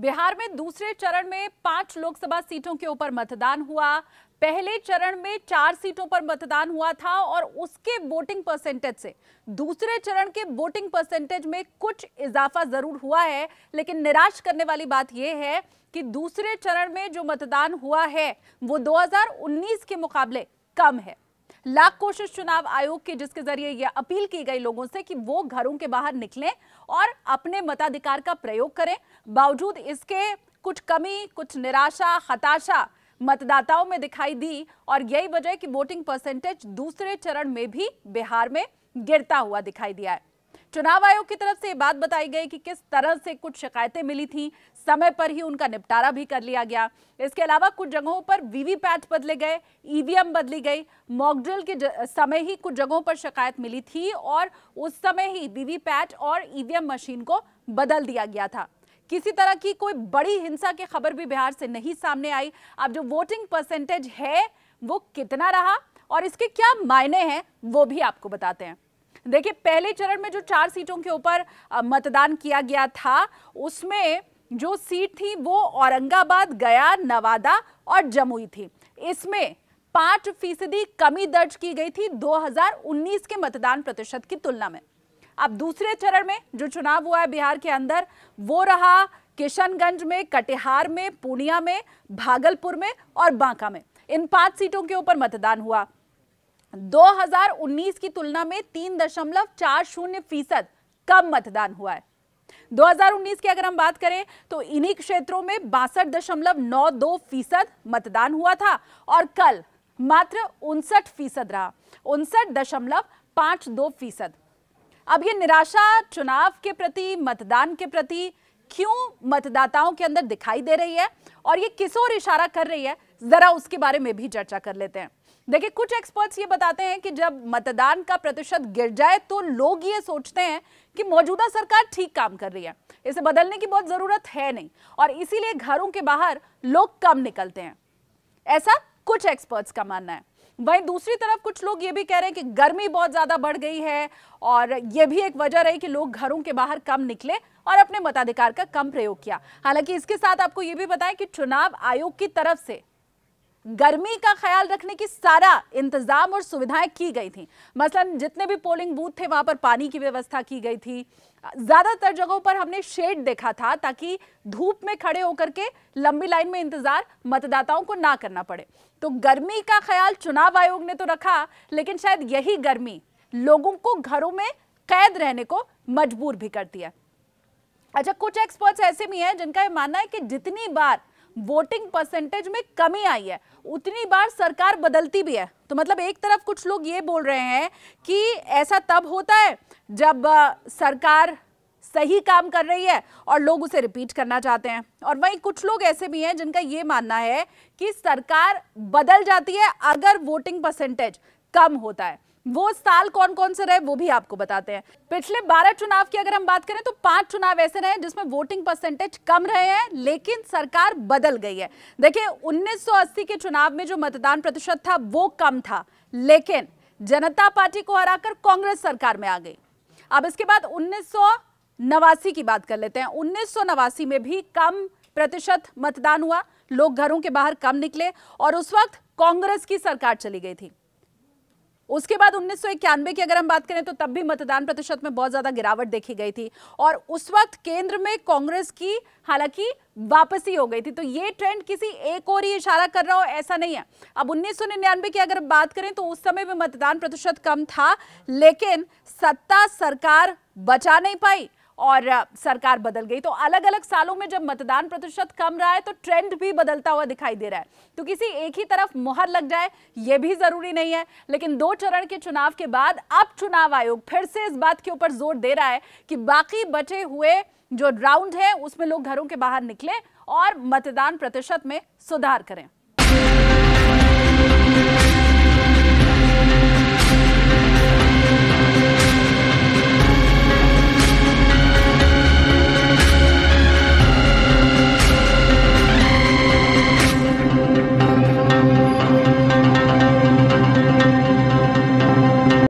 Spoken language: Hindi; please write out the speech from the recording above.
बिहार में दूसरे चरण में पांच लोकसभा सीटों के ऊपर मतदान हुआ पहले चरण में चार सीटों पर मतदान हुआ था और उसके वोटिंग परसेंटेज से दूसरे चरण के वोटिंग परसेंटेज में कुछ इजाफा जरूर हुआ है लेकिन निराश करने वाली बात यह है कि दूसरे चरण में जो मतदान हुआ है वो 2019 के मुकाबले कम है लाख कोशिश चुनाव आयोग की जिसके जरिए यह अपील की गई लोगों से कि वो घरों के बाहर निकलें और अपने मताधिकार का प्रयोग करें बावजूद इसके कुछ कमी कुछ निराशा हताशा मतदाताओं में दिखाई दी और यही वजह कि वोटिंग परसेंटेज दूसरे चरण में भी बिहार में गिरता हुआ दिखाई दिया है चुनाव आयोग की तरफ से ये बात बताई गई कि किस तरह से कुछ शिकायतें मिली थी समय पर ही उनका निपटारा भी कर लिया गया इसके अलावा कुछ जगहों पर वीवीपैट बदले गए ईवीएम बदली गई मॉकड्रिल के समय ही कुछ जगहों पर शिकायत मिली थी और उस समय ही वीवीपैट और ईवीएम मशीन को बदल दिया गया था किसी तरह की कोई बड़ी हिंसा की खबर भी बिहार से नहीं सामने आई अब जो वोटिंग परसेंटेज है वो कितना रहा और इसके क्या मायने हैं वो भी आपको बताते हैं देखिए पहले चरण में जो चार सीटों के ऊपर मतदान किया गया था उसमें जो सीट थी वो औरंगाबाद गया नवादा और जमुई थी इसमें पांच फीसदी कमी दर्ज की गई थी 2019 के मतदान प्रतिशत की तुलना में अब दूसरे चरण में जो चुनाव हुआ है बिहार के अंदर वो रहा किशनगंज में कटिहार में पूर्णिया में भागलपुर में और बांका में इन पांच सीटों के ऊपर मतदान हुआ 2019 की तुलना में तीन दशमलव चार शून्य फीसद कम मतदान हुआ है 2019 की अगर हम बात करें तो इन्हीं क्षेत्रों में बासठ फीसद मतदान हुआ था और कल मात्र उनसठ फीसद रहा उनसठ दशमलव पांच दो फीसद अब ये निराशा चुनाव के प्रति मतदान के प्रति क्यों मतदाताओं के अंदर दिखाई दे रही है और ये किस ओर इशारा कर रही है जरा उसके बारे में भी चर्चा कर लेते हैं देखिए कुछ एक्सपर्ट्स ये बताते हैं कि जब मतदान का प्रतिशत गिर जाए तो लोग ये सोचते हैं कि मौजूदा सरकार ठीक काम कर रही है इसे बदलने की बहुत ज़रूरत है नहीं और इसीलिए घरों के बाहर लोग कम निकलते हैं ऐसा कुछ एक्सपर्ट्स का मानना है वहीं दूसरी तरफ कुछ लोग ये भी कह रहे हैं कि गर्मी बहुत ज़्यादा बढ़ गई है और यह भी एक वजह रही कि लोग घरों के बाहर कम निकले और अपने मताधिकार का कम प्रयोग किया हालांकि इसके साथ आपको यह भी बताएं कि चुनाव आयोग की तरफ से गर्मी का ख्याल रखने की सारा इंतजाम और सुविधाएं की गई थी मसलन जितने भी पोलिंग बूथ थे वहां पर पानी की व्यवस्था की गई थी ज्यादातर जगहों पर हमने शेड देखा था ताकि धूप में खड़े होकर के लंबी लाइन में इंतजार मतदाताओं को ना करना पड़े तो गर्मी का ख्याल चुनाव आयोग ने तो रखा लेकिन शायद यही गर्मी लोगों को घरों में कैद रहने को मजबूर भी करती है अच्छा कुछ एक्सपर्ट्स ऐसे भी हैं जिनका ये मानना है कि जितनी बार वोटिंग परसेंटेज में कमी आई है उतनी बार सरकार बदलती भी है तो मतलब एक तरफ कुछ लोग ये बोल रहे हैं कि ऐसा तब होता है जब सरकार सही काम कर रही है और लोग उसे रिपीट करना चाहते हैं और वहीं कुछ लोग ऐसे भी हैं जिनका ये मानना है कि सरकार बदल जाती है अगर वोटिंग परसेंटेज कम होता है वो साल कौन कौन से रहे वो भी आपको बताते हैं पिछले बारह चुनाव की अगर हम बात करें तो पांच चुनाव ऐसे रहे जिसमें वोटिंग परसेंटेज कम रहे हैं लेकिन सरकार बदल गई है देखिए 1980 के चुनाव में जो मतदान प्रतिशत था वो कम था लेकिन जनता पार्टी को हराकर कांग्रेस सरकार में आ गई अब इसके बाद उन्नीस नवासी की बात कर लेते हैं उन्नीस नवासी में भी कम प्रतिशत मतदान हुआ लोग घरों के बाहर कम निकले और उस वक्त कांग्रेस की सरकार चली गई थी उसके बाद उन्नीस की अगर हम बात करें तो तब भी मतदान प्रतिशत में बहुत ज़्यादा गिरावट देखी गई थी और उस वक्त केंद्र में कांग्रेस की हालांकि वापसी हो गई थी तो ये ट्रेंड किसी एक और ही इशारा कर रहा हो ऐसा नहीं है अब उन्नीस की अगर बात करें तो उस समय में मतदान प्रतिशत कम था लेकिन सत्ता सरकार बचा नहीं पाई और सरकार बदल गई तो अलग अलग सालों में जब मतदान प्रतिशत कम रहा है तो ट्रेंड भी बदलता हुआ दिखाई दे रहा है तो किसी एक ही तरफ मोहर लग जाए यह भी जरूरी नहीं है लेकिन दो चरण के चुनाव के बाद अब चुनाव आयोग फिर से इस बात के ऊपर जोर दे रहा है कि बाकी बचे हुए जो राउंड है उसमें लोग घरों के बाहर निकले और मतदान प्रतिशत में सुधार करें